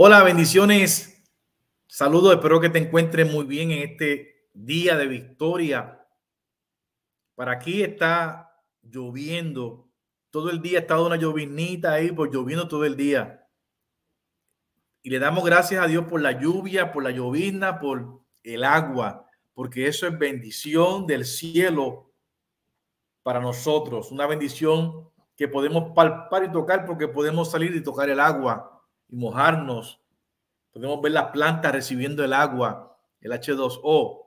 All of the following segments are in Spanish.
Hola, bendiciones. Saludos, espero que te encuentres muy bien en este día de victoria. Para aquí está lloviendo. Todo el día ha estado una llovinita ahí, pues lloviendo todo el día. Y le damos gracias a Dios por la lluvia, por la llovizna, por el agua, porque eso es bendición del cielo para nosotros. Una bendición que podemos palpar y tocar porque podemos salir y tocar el agua y mojarnos. Podemos ver las plantas recibiendo el agua, el H2O.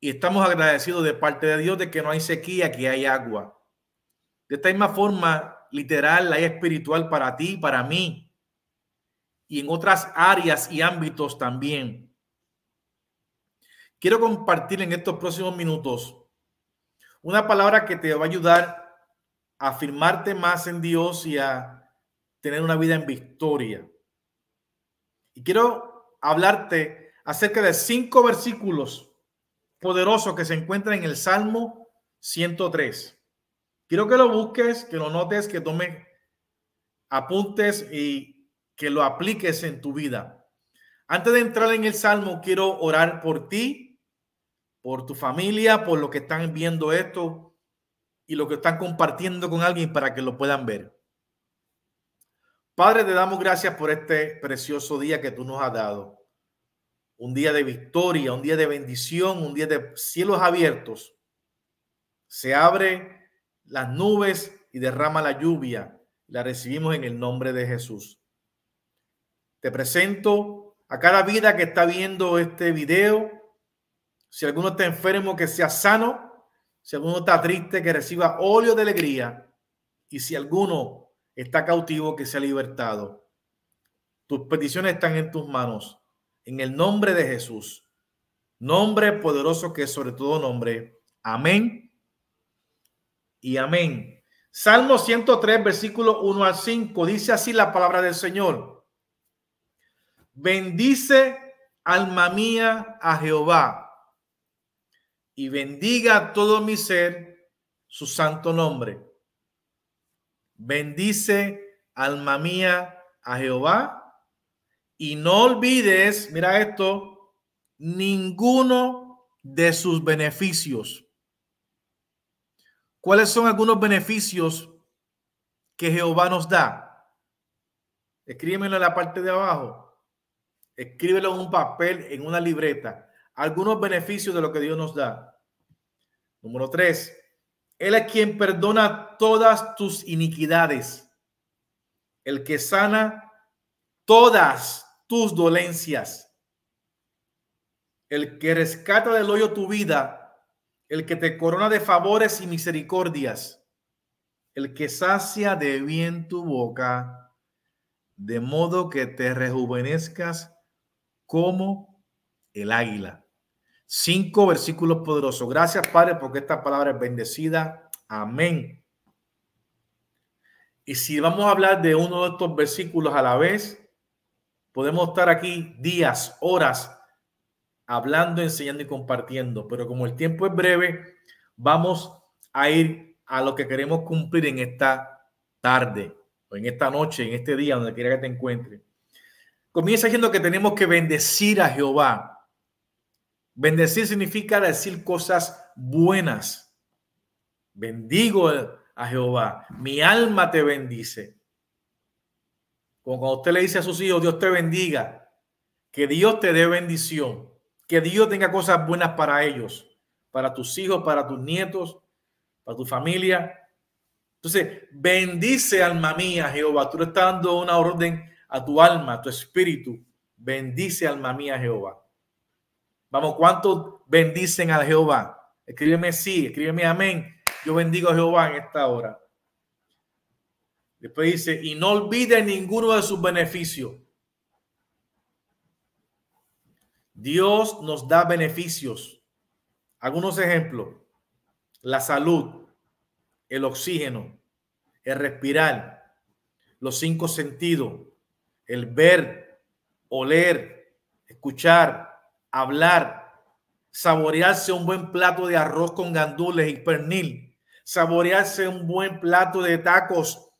Y estamos agradecidos de parte de Dios de que no hay sequía, que hay agua. De esta misma forma, literal, hay espiritual para ti, para mí. Y en otras áreas y ámbitos también. Quiero compartir en estos próximos minutos una palabra que te va a ayudar a afirmarte más en Dios y a tener una vida en victoria. Y quiero hablarte acerca de cinco versículos poderosos que se encuentran en el Salmo 103. Quiero que lo busques, que lo notes, que tome apuntes y que lo apliques en tu vida. Antes de entrar en el Salmo, quiero orar por ti, por tu familia, por lo que están viendo esto y lo que están compartiendo con alguien para que lo puedan ver. Padre, te damos gracias por este precioso día que tú nos has dado. Un día de victoria, un día de bendición, un día de cielos abiertos. Se abre las nubes y derrama la lluvia. La recibimos en el nombre de Jesús. Te presento a cada vida que está viendo este video. Si alguno está enfermo, que sea sano. Si alguno está triste, que reciba óleo de alegría. Y si alguno está cautivo que se ha libertado. Tus peticiones están en tus manos. En el nombre de Jesús, nombre poderoso que es sobre todo nombre. Amén y amén. Salmo 103, versículo 1 al 5, dice así la palabra del Señor. Bendice, alma mía, a Jehová y bendiga a todo mi ser su santo nombre Bendice, alma mía, a Jehová y no olvides, mira esto, ninguno de sus beneficios. ¿Cuáles son algunos beneficios que Jehová nos da? Escríbelo en la parte de abajo. Escríbelo en un papel, en una libreta. Algunos beneficios de lo que Dios nos da. Número tres, él es quien perdona todas tus iniquidades, el que sana todas tus dolencias, el que rescata del hoyo tu vida, el que te corona de favores y misericordias, el que sacia de bien tu boca, de modo que te rejuvenezcas como el águila. Cinco versículos poderosos. Gracias, Padre, porque esta palabra es bendecida. Amén. Y si vamos a hablar de uno de estos versículos a la vez, podemos estar aquí días, horas, hablando, enseñando y compartiendo. Pero como el tiempo es breve, vamos a ir a lo que queremos cumplir en esta tarde, o en esta noche, en este día, donde quiera que te encuentres. Comienza diciendo que tenemos que bendecir a Jehová Bendecir significa decir cosas buenas. Bendigo a Jehová. Mi alma te bendice. Como cuando usted le dice a sus hijos, Dios te bendiga. Que Dios te dé bendición. Que Dios tenga cosas buenas para ellos, para tus hijos, para tus nietos, para tu familia. Entonces, bendice alma mía, Jehová. Tú le estás dando una orden a tu alma, a tu espíritu. Bendice alma mía, Jehová. Vamos, ¿cuántos bendicen a Jehová? Escríbeme sí, escríbeme amén. Yo bendigo a Jehová en esta hora. Después dice, y no olvide ninguno de sus beneficios. Dios nos da beneficios. Algunos ejemplos. La salud, el oxígeno, el respirar, los cinco sentidos, el ver, oler, escuchar, hablar, saborearse un buen plato de arroz con gandules y pernil, saborearse un buen plato de tacos,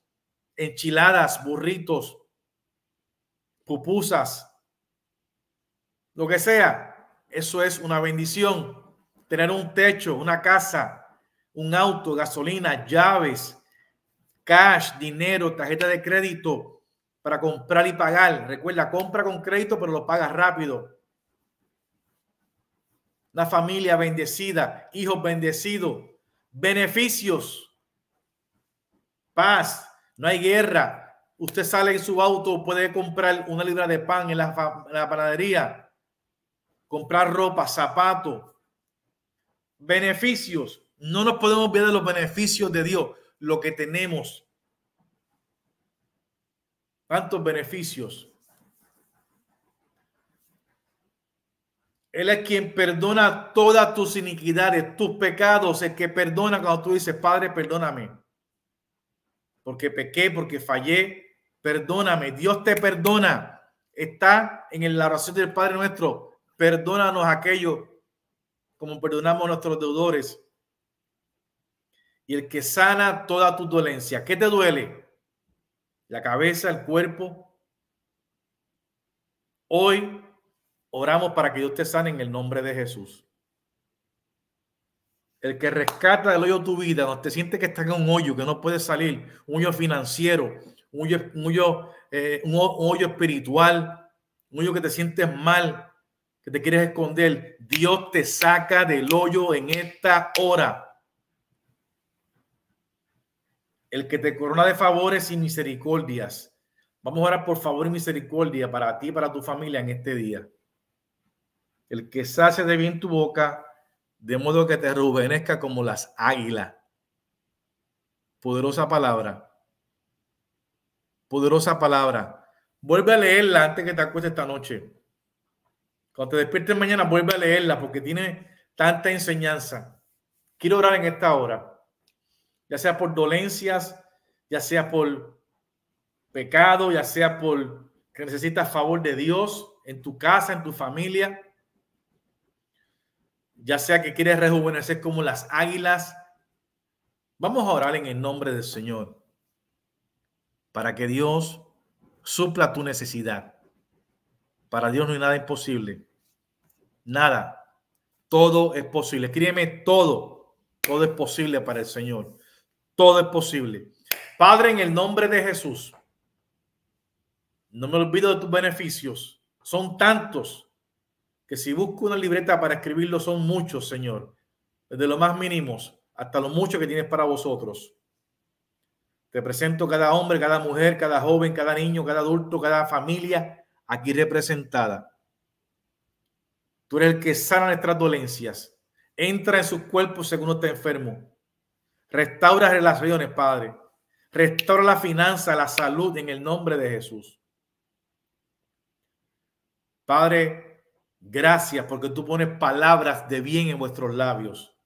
enchiladas, burritos, pupusas, lo que sea. Eso es una bendición. Tener un techo, una casa, un auto, gasolina, llaves, cash, dinero, tarjeta de crédito para comprar y pagar. Recuerda, compra con crédito, pero lo pagas rápido la familia bendecida, hijos bendecidos, beneficios, paz, no hay guerra. Usted sale en su auto, puede comprar una libra de pan en la, en la panadería, comprar ropa, zapatos, beneficios. No nos podemos olvidar de los beneficios de Dios, lo que tenemos. Tantos beneficios. Él es quien perdona todas tus iniquidades, tus pecados, el que perdona cuando tú dices, Padre, perdóname. Porque pequé, porque fallé, perdóname. Dios te perdona. Está en la oración del Padre nuestro. Perdónanos aquello como perdonamos a nuestros deudores. Y el que sana toda tu dolencia. ¿Qué te duele? La cabeza, el cuerpo. Hoy Oramos para que Dios te sane en el nombre de Jesús. El que rescata del hoyo tu vida, no te sientes que estás en un hoyo, que no puedes salir, un hoyo financiero, un un hoyo, eh, un hoyo espiritual, un hoyo que te sientes mal, que te quieres esconder. Dios te saca del hoyo en esta hora. El que te corona de favores y misericordias. Vamos a orar por favor y misericordia para ti y para tu familia en este día el que sace de bien tu boca, de modo que te rejuvenezca como las águilas. Poderosa palabra. Poderosa palabra. Vuelve a leerla antes que te acuestes esta noche. Cuando te despiertes mañana, vuelve a leerla porque tiene tanta enseñanza. Quiero orar en esta hora, ya sea por dolencias, ya sea por pecado, ya sea por que necesitas favor de Dios en tu casa, en tu familia ya sea que quieres rejuvenecer como las águilas, vamos a orar en el nombre del Señor para que Dios supla tu necesidad. Para Dios no hay nada imposible. Nada. Todo es posible. Escríbeme todo. Todo es posible para el Señor. Todo es posible. Padre, en el nombre de Jesús, no me olvido de tus beneficios. Son tantos que si busco una libreta para escribirlo son muchos, Señor, desde lo más mínimos hasta lo mucho que tienes para vosotros. Te presento cada hombre, cada mujer, cada joven, cada niño, cada adulto, cada familia aquí representada. Tú eres el que sana nuestras dolencias. Entra en sus cuerpos según está enfermo. Restaura relaciones, Padre. Restaura la finanza, la salud en el nombre de Jesús. Padre, Gracias porque tú pones palabras de bien en vuestros labios.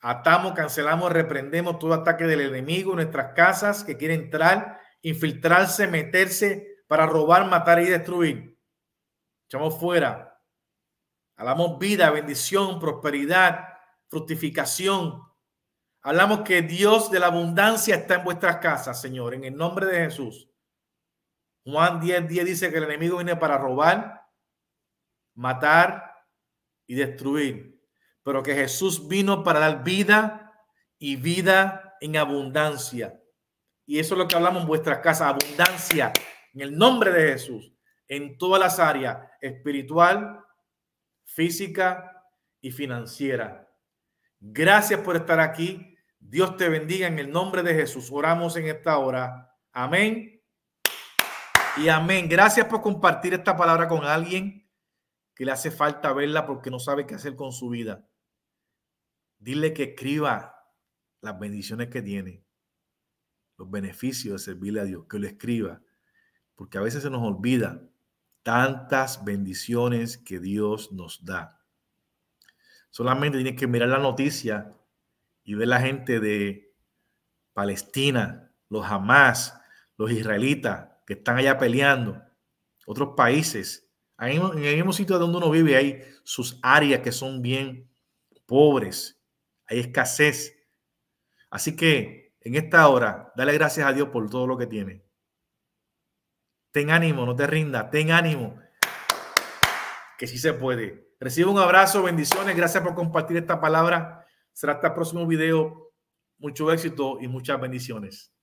Atamos, cancelamos, reprendemos todo ataque del enemigo en nuestras casas que quiere entrar, infiltrarse, meterse para robar, matar y destruir. Echamos fuera. Hablamos vida, bendición, prosperidad, fructificación. Hablamos que Dios de la abundancia está en vuestras casas, Señor, en el nombre de Jesús. Juan 10, 10 dice que el enemigo viene para robar, matar y destruir, pero que Jesús vino para dar vida y vida en abundancia. Y eso es lo que hablamos en vuestras casas, abundancia, en el nombre de Jesús, en todas las áreas, espiritual, física y financiera. Gracias por estar aquí. Dios te bendiga en el nombre de Jesús. Oramos en esta hora. Amén. Y amén. Gracias por compartir esta palabra con alguien que le hace falta verla porque no sabe qué hacer con su vida. Dile que escriba las bendiciones que tiene, los beneficios de servirle a Dios, que lo escriba, porque a veces se nos olvida tantas bendiciones que Dios nos da. Solamente tiene que mirar la noticia y ver la gente de Palestina, los Hamas, los israelitas que están allá peleando, otros países en el mismo sitio donde uno vive hay sus áreas que son bien pobres, hay escasez. Así que en esta hora, dale gracias a Dios por todo lo que tiene. Ten ánimo, no te rinda, ten ánimo, que sí se puede. Recibe un abrazo, bendiciones, gracias por compartir esta palabra. Será hasta el próximo video. Mucho éxito y muchas bendiciones.